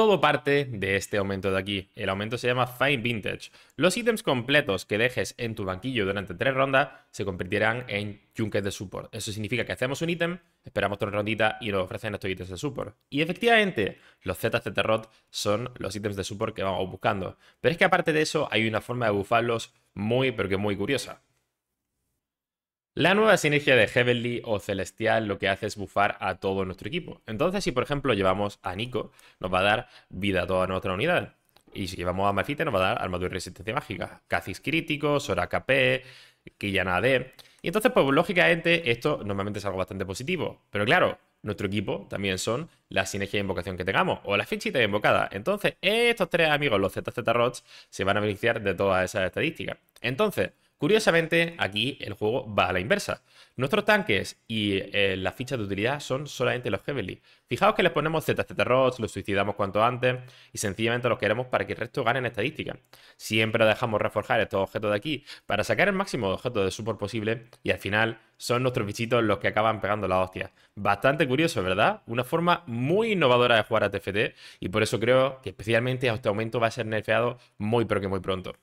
Todo parte de este aumento de aquí. El aumento se llama Fine Vintage. Los ítems completos que dejes en tu banquillo durante tres rondas se convertirán en Junkets de Support. Eso significa que hacemos un ítem, esperamos tres ronditas y nos ofrecen estos ítems de Support. Y efectivamente, los ZZ rot son los ítems de Support que vamos buscando. Pero es que aparte de eso, hay una forma de bufarlos muy, pero que muy curiosa. La nueva sinergia de Heavenly o Celestial lo que hace es bufar a todo nuestro equipo. Entonces, si por ejemplo llevamos a Nico, nos va a dar vida a toda nuestra unidad. Y si llevamos a Malfite, nos va a dar armadura y resistencia mágica. Cacis críticos, Sora KP, Killana Y entonces, pues lógicamente, esto normalmente es algo bastante positivo. Pero claro, nuestro equipo también son la sinergia de invocación que tengamos o la fichitas de invocada. Entonces, estos tres amigos, los ZZ se van a beneficiar de todas esas estadísticas. Entonces, Curiosamente, aquí el juego va a la inversa. Nuestros tanques y eh, las fichas de utilidad son solamente los Heavenly. Fijaos que les ponemos ZZ Rods, los suicidamos cuanto antes y sencillamente los queremos para que el resto ganen estadística. Siempre dejamos reforjar estos objetos de aquí para sacar el máximo de objetos de support posible y al final son nuestros bichitos los que acaban pegando la hostia. Bastante curioso, ¿verdad? Una forma muy innovadora de jugar a TFT y por eso creo que especialmente a este aumento va a ser nerfeado muy pero que muy pronto.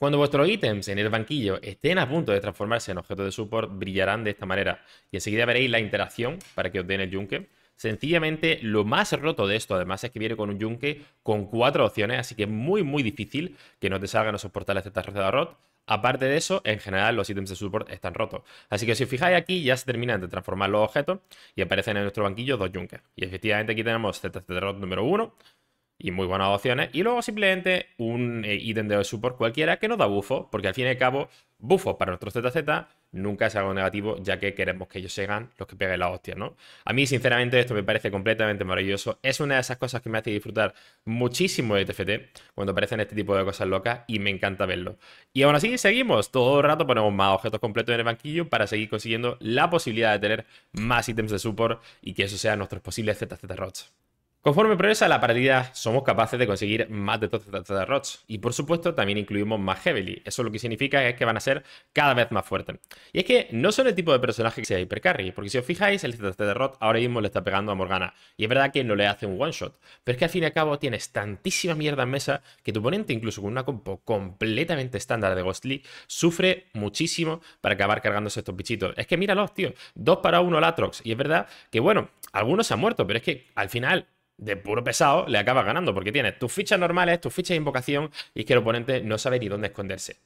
Cuando vuestros ítems en el banquillo estén a punto de transformarse en objetos de support, brillarán de esta manera. Y enseguida veréis la interacción para que os den el yunque. Sencillamente, lo más roto de esto, además, es que viene con un yunque con cuatro opciones, así que es muy, muy difícil que no te salgan esos portales de de rot. Aparte de eso, en general los ítems de support están rotos. Así que si os fijáis aquí, ya se terminan de transformar los objetos y aparecen en nuestro banquillo dos yunques. Y efectivamente aquí tenemos ZZ Rot número 1, y muy buenas opciones. Y luego simplemente un eh, ítem de support cualquiera que nos da bufo porque al fin y al cabo, bufo para nuestros ZZ nunca es algo negativo, ya que queremos que ellos sean los que peguen la hostia, ¿no? A mí, sinceramente, esto me parece completamente maravilloso. Es una de esas cosas que me hace disfrutar muchísimo de TFT cuando aparecen este tipo de cosas locas y me encanta verlo. Y aún así, seguimos. Todo el rato ponemos más objetos completos en el banquillo para seguir consiguiendo la posibilidad de tener más ítems de support y que eso sea nuestros posibles ZZ rods Conforme progresa la partida, somos capaces de conseguir más de de Rots. y por supuesto también incluimos más Heavily. Eso lo que significa es que van a ser cada vez más fuertes. Y es que no son el tipo de personaje que sea hipercarry, porque si os fijáis, el de derrot ahora mismo le está pegando a Morgana y es verdad que no le hace un one shot, pero es que al fin y al cabo tienes tantísima mierda en mesa que tu oponente, incluso con una compo completamente estándar de Ghostly, sufre muchísimo para acabar cargándose estos bichitos. Es que míralos, tío, dos para uno Latrox y es verdad que bueno, algunos se han muerto, pero es que al final de puro pesado, le acabas ganando, porque tienes tus fichas normales, tus fichas de invocación y que el oponente no sabe ni dónde esconderse.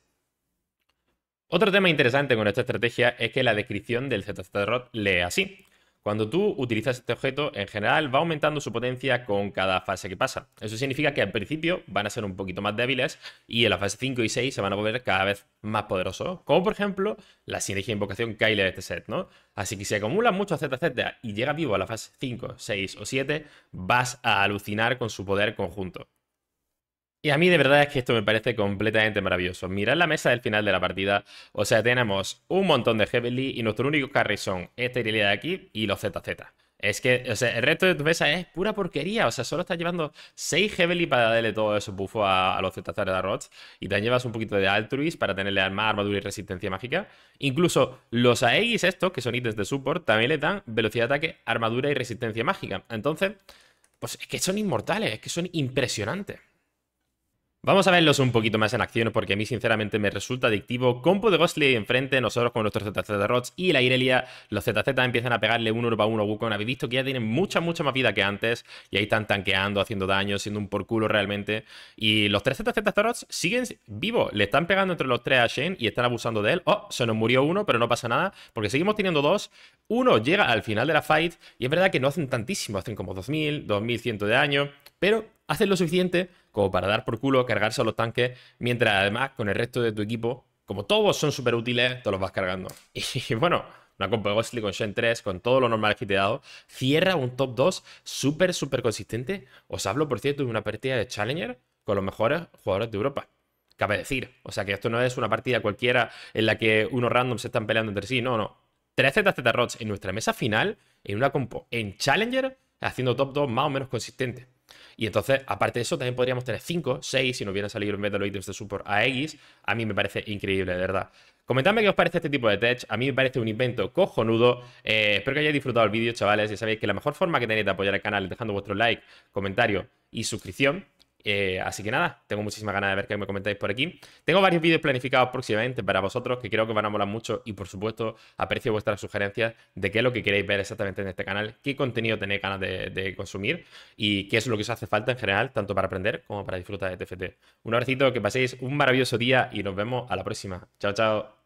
Otro tema interesante con esta estrategia es que la descripción del ZZROT lee así. Cuando tú utilizas este objeto, en general va aumentando su potencia con cada fase que pasa. Eso significa que al principio van a ser un poquito más débiles y en la fase 5 y 6 se van a volver cada vez más poderosos. Como por ejemplo la sinergia de invocación Kyler de este set, ¿no? Así que si acumulas mucho ZZ y llega vivo a la fase 5, 6 o 7, vas a alucinar con su poder conjunto. Y a mí de verdad es que esto me parece completamente maravilloso. Mirad la mesa del final de la partida. O sea, tenemos un montón de Heavily y nuestro único carry son esta irilidad de aquí y los ZZ. Es que, o sea, el resto de tu mesa es pura porquería. O sea, solo estás llevando 6 Heavily para darle todo eso buffo a, los ZZ de Rots. Y también llevas un poquito de altruis para tenerle arma, armadura y resistencia mágica. Incluso los Aegis estos, que son ítems de support, también le dan velocidad de ataque, armadura y resistencia mágica. Entonces, pues es que son inmortales, es que son impresionantes. Vamos a verlos un poquito más en acción porque a mí sinceramente me resulta adictivo. Compo de Ghostly enfrente, nosotros con nuestros ZZ y la Irelia. Los ZZ empiezan a pegarle uno a uno a Wukong. Habéis visto que ya tienen mucha, mucha más vida que antes. Y ahí están tanqueando, haciendo daño, siendo un por culo realmente. Y los tres ZZ siguen vivos. Le están pegando entre los tres a Shane y están abusando de él. Oh, se nos murió uno, pero no pasa nada porque seguimos teniendo dos. Uno llega al final de la fight y es verdad que no hacen tantísimo. Hacen como 2000, 2100 de daño. Pero hacen lo suficiente como para dar por culo, cargarse a los tanques, mientras además con el resto de tu equipo, como todos son súper útiles, te los vas cargando. Y bueno, una compa Ghostly con Shen 3, con todo lo normal que te he dado, cierra un top 2 súper, súper consistente. Os hablo, por cierto, de una partida de Challenger con los mejores jugadores de Europa. Cabe decir, o sea que esto no es una partida cualquiera en la que unos random se están peleando entre sí, no, no. 3 ZZ Rods en nuestra mesa final, en una compo, en Challenger, haciendo top 2 más o menos consistente. Y entonces, aparte de eso, también podríamos tener 5, 6, si nos hubiera salido el vez de los ítems de support a X. A mí me parece increíble, de verdad. Comentadme qué os parece este tipo de tech. A mí me parece un invento cojonudo. Eh, espero que hayáis disfrutado el vídeo, chavales. Y sabéis que la mejor forma que tenéis de apoyar el canal es dejando vuestro like, comentario y suscripción. Eh, así que nada, tengo muchísima ganas de ver qué me comentáis por aquí. Tengo varios vídeos planificados próximamente para vosotros que creo que van a molar mucho y por supuesto aprecio vuestras sugerencias de qué es lo que queréis ver exactamente en este canal, qué contenido tenéis ganas de, de consumir y qué es lo que os hace falta en general, tanto para aprender como para disfrutar de TFT. Un abracito, que paséis un maravilloso día y nos vemos a la próxima. Chao, chao.